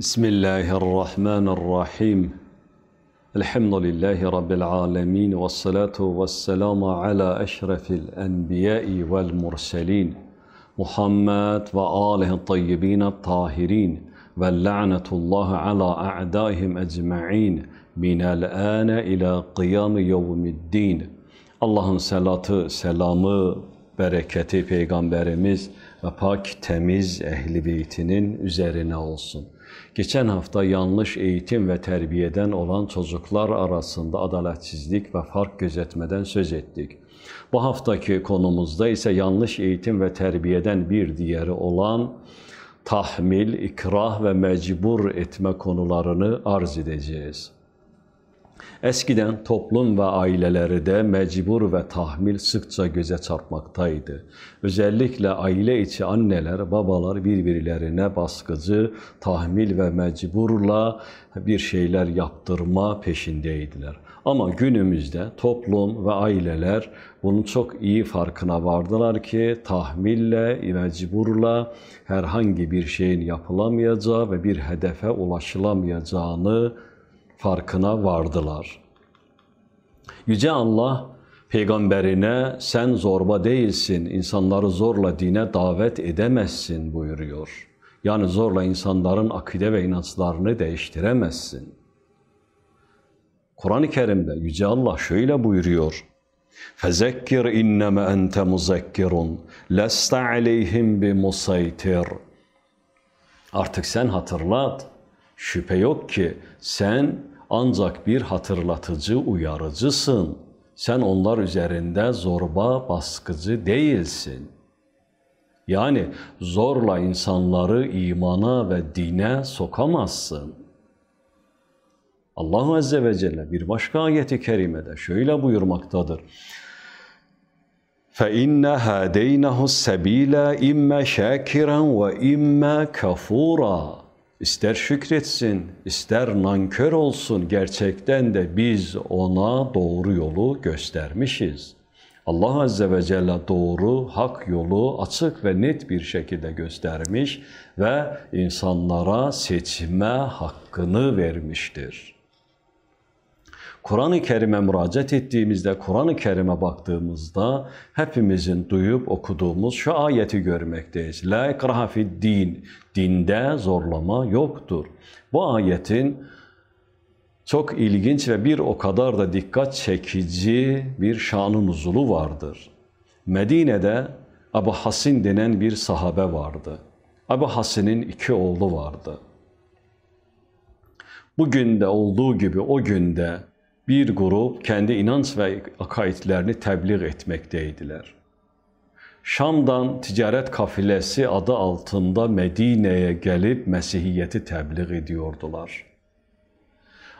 بسم الله الرحمن الرحيم الحمد لله رب العالمين والصلاة والسلام على أشرف الأنبياء والمرسلين محمد وآله الطيبين الطاهرين واللعنة الله على أعدائهم أجمعين من الآن إلى قيام يوم الدين Allah'ın selatı, selamı, bereketi Peygamberimiz ve pak, temiz ehli beytinin üzerine olsun.'' Geçen hafta yanlış eğitim ve terbiyeden olan çocuklar arasında adaletsizlik ve fark gözetmeden söz ettik. Bu haftaki konumuzda ise yanlış eğitim ve terbiyeden bir diğeri olan tahmil, ikrah ve mecbur etme konularını arz edeceğiz. Eskiden toplum ve ailelerde mecbur ve tahmil sıkça göze çarpmaktaydı. Özellikle aile içi anneler, babalar birbirlerine baskıcı, tahmil ve mecburla bir şeyler yaptırma peşindeydiler. Ama günümüzde toplum ve aileler bunun çok iyi farkına vardılar ki tahmille, mecburla herhangi bir şeyin yapılamayacağı ve bir hedefe ulaşılamayacağını farkına vardılar. Yüce Allah peygamberine sen zorba değilsin, insanları zorla dine davet edemezsin buyuruyor. Yani zorla insanların akide ve inançlarını değiştiremezsin. Kur'an-ı Kerim'de Yüce Allah şöyle buyuruyor. فَزَكِّرْ اِنَّمَا اَنْتَ مُزَكِّرٌ لَسْتَ عَلَيْهِمْ بِمُسَيْتِرٌ Artık sen hatırlat. Şüphe yok ki sen ancak bir hatırlatıcı, uyarıcısın. Sen onlar üzerinde zorba, baskıcı değilsin. Yani zorla insanları imana ve dine sokamazsın. Allah Azze ve Celle bir başka ayeti kerimede şöyle buyurmaktadır. فَاِنَّ هَدَيْنَهُ السَّب۪يلَ اِمَّا شَاكِرًا وَاِمَّا كَفُورًا İster şükretsin, ister nankör olsun gerçekten de biz ona doğru yolu göstermişiz. Allah Azze ve Celle doğru, hak yolu açık ve net bir şekilde göstermiş ve insanlara seçme hakkını vermiştir. Kur'an-ı Kerim'e müracaat ettiğimizde, Kur'an-ı Kerim'e baktığımızda hepimizin duyup okuduğumuz şu ayeti görmekteyiz. La ikraha din. Dinde zorlama yoktur. Bu ayetin çok ilginç ve bir o kadar da dikkat çekici bir şanın uzulu vardır. Medine'de Abu Hasin denen bir sahabe vardı. Abu Hasin'in iki oğlu vardı. Bugün de olduğu gibi o günde bir grup kendi inanç ve akaidlerini təbliğ etməkdəyidilər. Şamdan ticaret kafilesi adı altında Medine'ye gelip Mesihiyeti tebliğ ediyordular.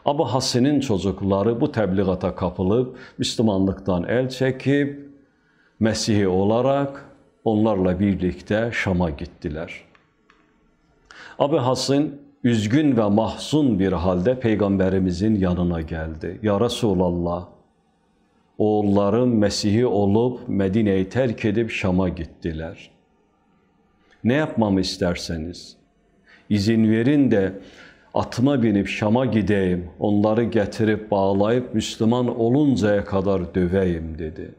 Abu Hasin'in çocukları bu tebliğata kapılıp Müslümanlıktan el çekip Mesihi olarak onlarla birlikte Şam'a gittiler. Abu Hasin üzgün ve mahzun bir halde Peygamberimizin yanına geldi. Ya Resulallah, oğulların Mesih'i olup Medine'yi terk edip Şam'a gittiler. Ne yapmamı isterseniz, izin verin de atıma binip Şam'a gideyim, onları getirip bağlayıp Müslüman oluncaya kadar döveyim dedi.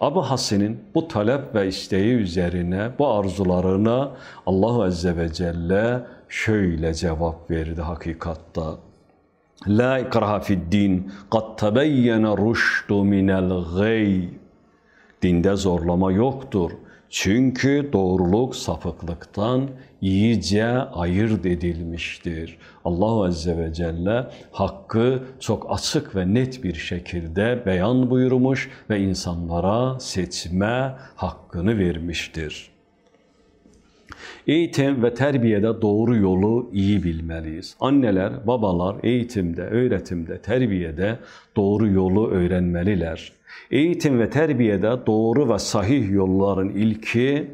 Abu Hasin'in bu talep ve isteği üzerine, bu arzularına Allah Azze ve Celle şöyle cevap verdi hakikatta. La ikraha fid din. Kad tebeyyene rüştü minel gay. Dinde zorlama yoktur. Çünkü doğruluk sapıklıktan iyice ayırt edilmiştir. Allah Azze ve Celle hakkı çok açık ve net bir şekilde beyan buyurmuş ve insanlara seçme hakkını vermiştir. Eğitim ve terbiyede doğru yolu iyi bilmeliyiz. Anneler, babalar eğitimde, öğretimde, terbiyede doğru yolu öğrenmeliler. Eğitim ve terbiyede doğru ve sahih yolların ilki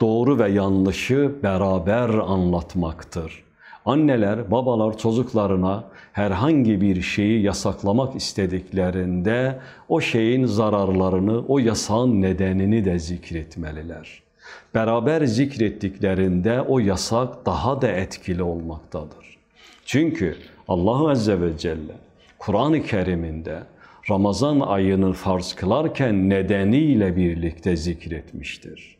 doğru ve yanlışı beraber anlatmaktır. Anneler, babalar çocuklarına herhangi bir şeyi yasaklamak istediklerinde o şeyin zararlarını, o yasağın nedenini de zikretmeliler.'' Beraber zikrettiklerinde o yasak daha da etkili olmaktadır. Çünkü Allah Azze ve Celle Kur'an-ı Kerim'inde Ramazan ayını farz kılarken nedeniyle birlikte zikretmiştir.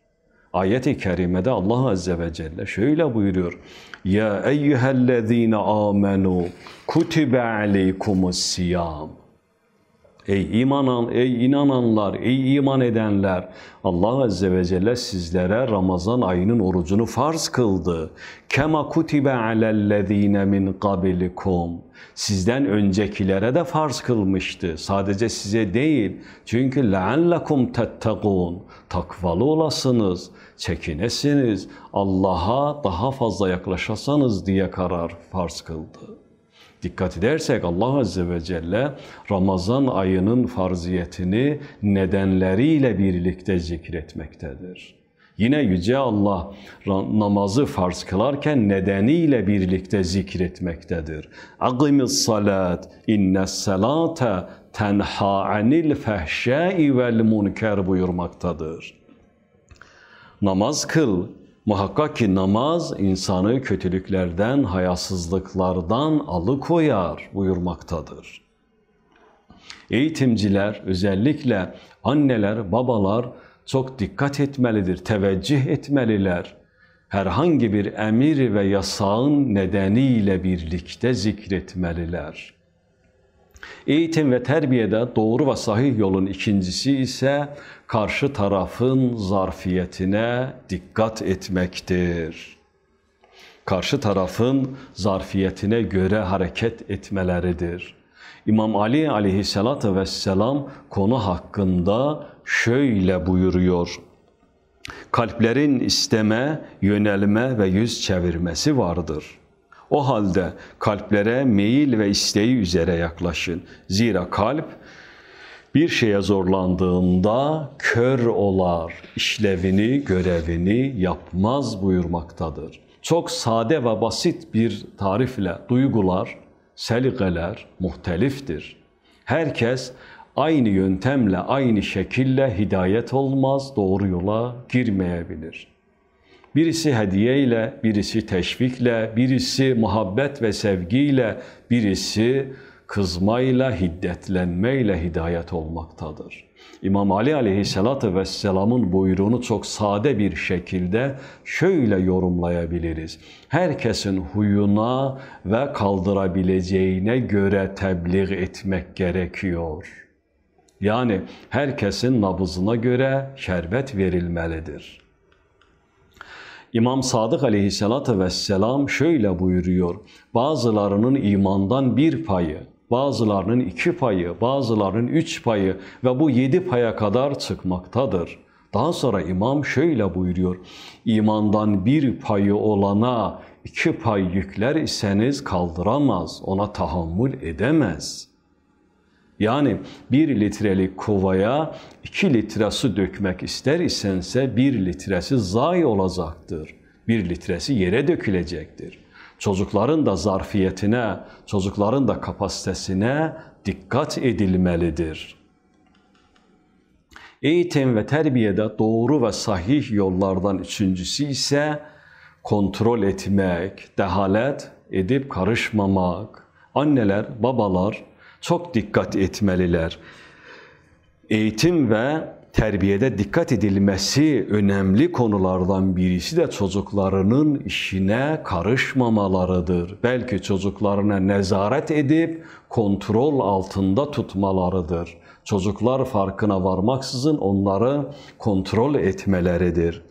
Ayet-i kerimede Allah azze ve celle şöyle buyuruyor. Ya eyyühellezine amenu kutibe aleykumus siyam. Ey imanan, ey inananlar, ey iman edenler! Allah Azze ve Celle sizlere Ramazan ayının orucunu farz kıldı. Kema kutibe alellezine min qablikum. Sizden öncekilere de farz kılmıştı. Sadece size değil. Çünkü leallekum tettegûn. Takvalı olasınız, çekinesiniz, Allah'a daha fazla yaklaşasanız diye karar farz kıldı. Dikkat edersek Allah Azze ve Celle Ramazan ayının farziyetini nedenleriyle birlikte zikretmektedir. Yine Yüce Allah namazı farz kılarken nedeniyle birlikte zikretmektedir. Aqimis salat innes salata tenha anil fehşai vel munker buyurmaktadır. Namaz kıl, Muhakkak ki namaz insanı kötülüklerden, hayasızlıklardan alıkoyar buyurmaktadır. Eğitimciler, özellikle anneler, babalar çok dikkat etmelidir, teveccüh etmeliler. Herhangi bir emir ve yasağın nedeniyle birlikte zikretmeliler.'' Eğitim ve terbiyede doğru ve sahih yolun ikincisi ise karşı tarafın zarfiyetine dikkat etmektir. Karşı tarafın zarfiyetine göre hareket etmeleridir. İmam Ali aleyhissalatü vesselam konu hakkında şöyle buyuruyor. Kalplerin isteme, yönelme ve yüz çevirmesi vardır.'' O halde kalplere meyil ve isteği üzere yaklaşın. Zira kalp bir şeye zorlandığında kör olar, işlevini, görevini yapmaz buyurmaktadır. Çok sade ve basit bir tarifle duygular, seligeler muhteliftir. Herkes aynı yöntemle, aynı şekilde hidayet olmaz, doğru yola girmeyebilir.'' Birisi hediye ile, birisi teşvikle, birisi muhabbet ve sevgiyle, birisi kızmayla, hiddetlenmeyle hidayet olmaktadır. İmam Ali aleyhissalatü vesselamın buyruğunu çok sade bir şekilde şöyle yorumlayabiliriz. Herkesin huyuna ve kaldırabileceğine göre tebliğ etmek gerekiyor. Yani herkesin nabızına göre şerbet verilmelidir.'' İmam Sadık aleyhissalatü vesselam şöyle buyuruyor. Bazılarının imandan bir payı, bazılarının iki payı, bazılarının üç payı ve bu yedi paya kadar çıkmaktadır. Daha sonra imam şöyle buyuruyor. İmandan bir payı olana iki pay yükler iseniz kaldıramaz, ona tahammül edemez.'' Yani bir litrelik kovaya iki su dökmek ister isense bir litresi zayi olacaktır. Bir litresi yere dökülecektir. Çocukların da zarfiyetine, çocukların da kapasitesine dikkat edilmelidir. Eğitim ve terbiyede doğru ve sahih yollardan üçüncüsü ise kontrol etmek, dehalet edip karışmamak. Anneler, babalar, çok dikkat etmeliler. Eğitim ve terbiyede dikkat edilmesi önemli konulardan birisi de çocuklarının işine karışmamalarıdır. Belki çocuklarına nezaret edip kontrol altında tutmalarıdır. Çocuklar farkına varmaksızın onları kontrol etmeleridir.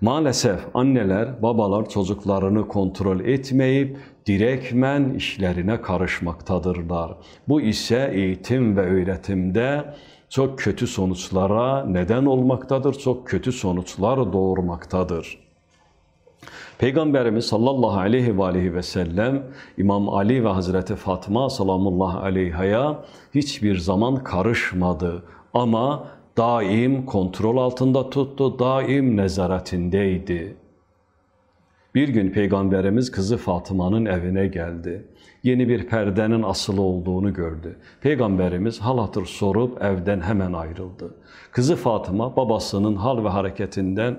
Maalesef anneler, babalar çocuklarını kontrol etmeyip direkmen işlerine karışmaktadırlar. Bu ise eğitim ve öğretimde çok kötü sonuçlara neden olmaktadır, çok kötü sonuçlar doğurmaktadır. Peygamberimiz sallallahu aleyhi ve aleyhi ve sellem İmam Ali ve Hazreti Fatma salamullah aleyhaya hiçbir zaman karışmadı ama daim kontrol altında tuttu, daim nezaretindeydi. Bir gün Peygamberimiz kızı Fatıma'nın evine geldi. Yeni bir perdenin asılı olduğunu gördü. Peygamberimiz hal sorup evden hemen ayrıldı. Kızı Fatıma babasının hal ve hareketinden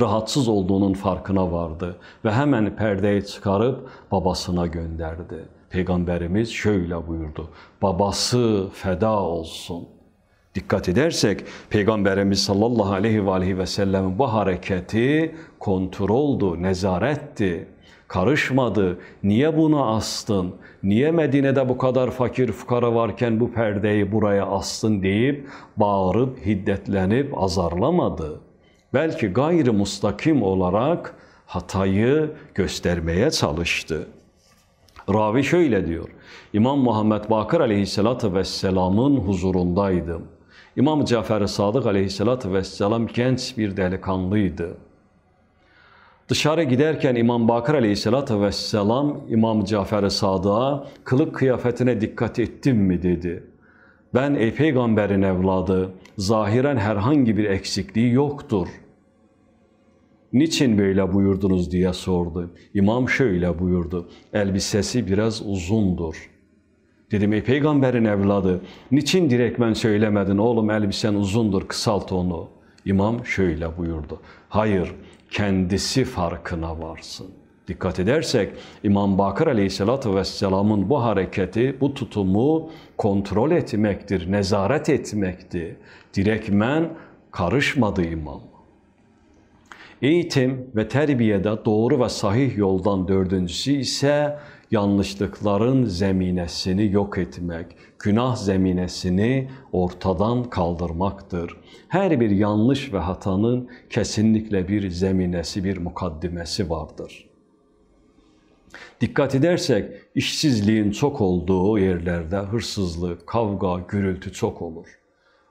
rahatsız olduğunun farkına vardı ve hemen perdeyi çıkarıp babasına gönderdi. Peygamberimiz şöyle buyurdu. Babası feda olsun. Dikkat edersek Peygamberimiz sallallahu aleyhi ve aleyhi ve sellemin bu hareketi kontroldu, nezaretti. Karışmadı. Niye bunu astın? Niye Medine'de bu kadar fakir fukara varken bu perdeyi buraya astın deyip bağırıp hiddetlenip azarlamadı. Belki gayri mustakim olarak hatayı göstermeye çalıştı. Ravi şöyle diyor. İmam Muhammed Bakır aleyhissalatü vesselamın huzurundaydım. İmam Cafer-i Sadık aleyhissalatü vesselam genç bir delikanlıydı. Dışarı giderken İmam Bakır aleyhissalatü vesselam İmam Cafer-i Sadık'a kılık kıyafetine dikkat ettim mi dedi. Ben ey peygamberin evladı, zahiren herhangi bir eksikliği yoktur. Niçin böyle buyurdunuz diye sordu. İmam şöyle buyurdu, elbisesi biraz uzundur.'' Dedim ey peygamberin evladı niçin direkmen söylemedin oğlum elbisen uzundur kısalt onu. İmam şöyle buyurdu. Hayır kendisi farkına varsın. Dikkat edersek İmam Bakır Aleyhisselatü Vesselam'ın bu hareketi, bu tutumu kontrol etmektir, nezaret etmekti. Direkmen karışmadı imam. Eğitim ve terbiyede doğru ve sahih yoldan dördüncüsü ise yanlışlıkların zeminesini yok etmek, günah zeminesini ortadan kaldırmaktır. Her bir yanlış ve hatanın kesinlikle bir zeminesi, bir mukaddimesi vardır. Dikkat edersek işsizliğin çok olduğu yerlerde hırsızlık, kavga, gürültü çok olur.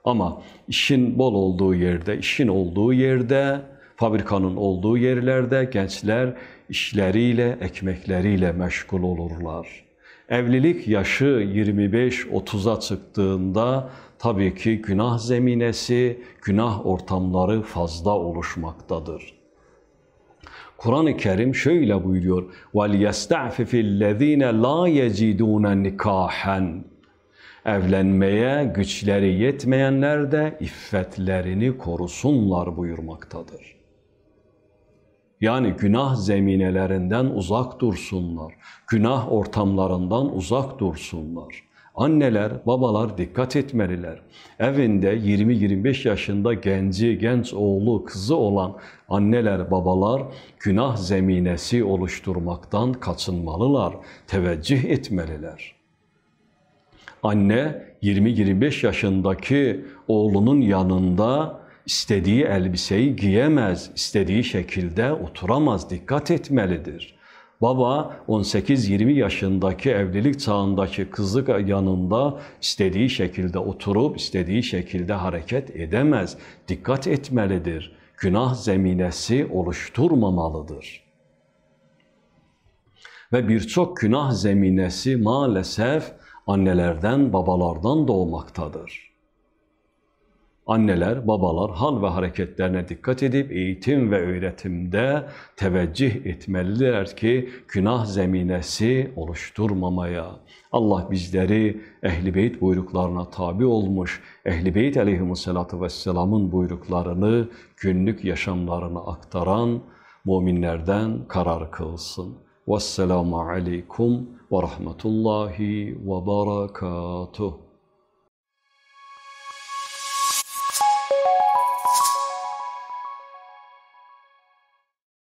Ama işin bol olduğu yerde, işin olduğu yerde, fabrikanın olduğu yerlerde gençler işleriyle, ekmekleriyle meşgul olurlar. Evlilik yaşı 25-30'a çıktığında tabii ki günah zeminesi, günah ortamları fazla oluşmaktadır. Kur'an-ı Kerim şöyle buyuruyor. وَلْيَسْتَعْفِفِ الَّذ۪ينَ لَا يَجِدُونَ نِكَاحًا Evlenmeye güçleri yetmeyenler de iffetlerini korusunlar buyurmaktadır. Yani günah zeminelerinden uzak dursunlar. Günah ortamlarından uzak dursunlar. Anneler, babalar dikkat etmeliler. Evinde 20-25 yaşında genci, genç oğlu, kızı olan anneler, babalar günah zeminesi oluşturmaktan kaçınmalılar, teveccüh etmeliler. Anne 20-25 yaşındaki oğlunun yanında istediği elbiseyi giyemez, istediği şekilde oturamaz, dikkat etmelidir. Baba 18-20 yaşındaki evlilik çağındaki kızlık yanında istediği şekilde oturup istediği şekilde hareket edemez. Dikkat etmelidir. Günah zeminesi oluşturmamalıdır. Ve birçok günah zeminesi maalesef annelerden, babalardan doğmaktadır anneler, babalar hal ve hareketlerine dikkat edip eğitim ve öğretimde teveccüh etmeliler ki günah zeminesi oluşturmamaya. Allah bizleri Ehl-i Beyt buyruklarına tabi olmuş, Ehl-i Beyt aleyhissalatu vesselamın buyruklarını günlük yaşamlarına aktaran müminlerden karar kılsın. Vesselamu aleykum ve rahmetullahi ve berekatuhu.